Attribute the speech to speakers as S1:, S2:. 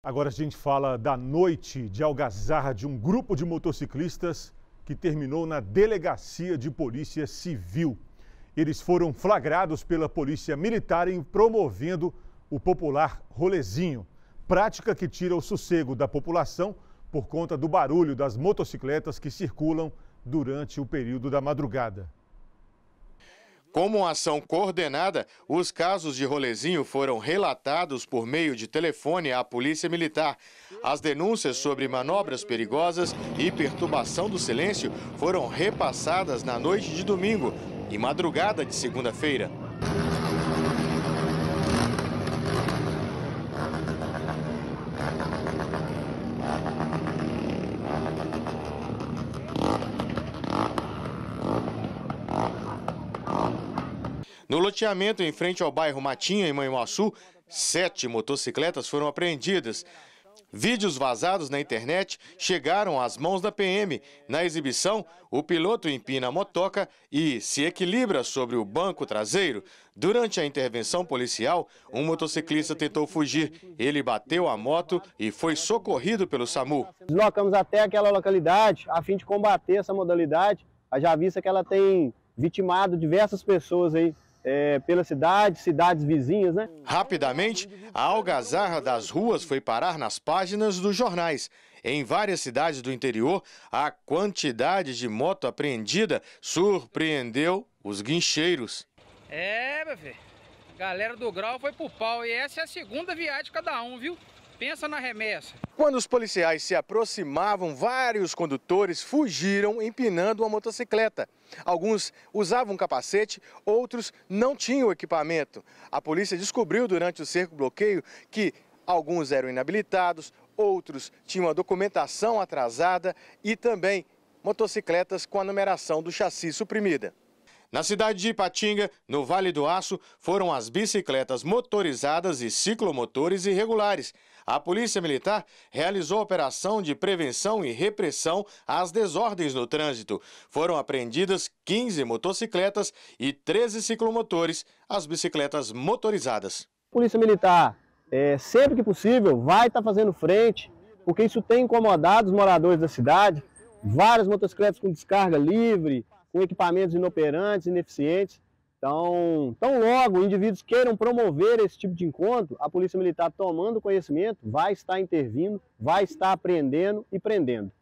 S1: Agora a gente fala da noite de algazarra de um grupo de motociclistas que terminou na delegacia de polícia civil. Eles foram flagrados pela polícia militar em promovendo o popular rolezinho, prática que tira o sossego da população por conta do barulho das motocicletas que circulam durante o período da madrugada.
S2: Como ação coordenada, os casos de rolezinho foram relatados por meio de telefone à Polícia Militar. As denúncias sobre manobras perigosas e perturbação do silêncio foram repassadas na noite de domingo e madrugada de segunda-feira. No loteamento em frente ao bairro Matinha, em Manhuaçu, sete motocicletas foram apreendidas. Vídeos vazados na internet chegaram às mãos da PM. Na exibição, o piloto empina a motoca e se equilibra sobre o banco traseiro. Durante a intervenção policial, um motociclista tentou fugir. Ele bateu a moto e foi socorrido pelo SAMU.
S3: Deslocamos até aquela localidade a fim de combater essa modalidade. Já vista que ela tem vitimado diversas pessoas aí é, pela cidade, cidades vizinhas, né?
S2: Rapidamente, a algazarra das ruas foi parar nas páginas dos jornais. Em várias cidades do interior, a quantidade de moto apreendida surpreendeu os guincheiros.
S1: É,
S3: meu filho, a galera do grau foi pro pau e essa é a segunda viagem de cada um, viu? Pensa na remessa.
S2: Quando os policiais se aproximavam, vários condutores fugiram empinando uma motocicleta. Alguns usavam capacete, outros não tinham equipamento. A polícia descobriu durante o cerco-bloqueio que alguns eram inabilitados, outros tinham a documentação atrasada e também motocicletas com a numeração do chassi suprimida. Na cidade de Ipatinga, no Vale do Aço, foram as bicicletas motorizadas e ciclomotores irregulares. A Polícia Militar realizou operação de prevenção e repressão às desordens no trânsito. Foram apreendidas 15 motocicletas e 13 ciclomotores, as bicicletas motorizadas.
S3: A Polícia Militar, é, sempre que possível, vai estar tá fazendo frente, porque isso tem incomodado os moradores da cidade. Várias motocicletas com descarga livre, com equipamentos inoperantes, ineficientes. Então, tão logo indivíduos queiram promover esse tipo de encontro, a Polícia Militar, tomando conhecimento, vai estar intervindo, vai estar apreendendo e prendendo.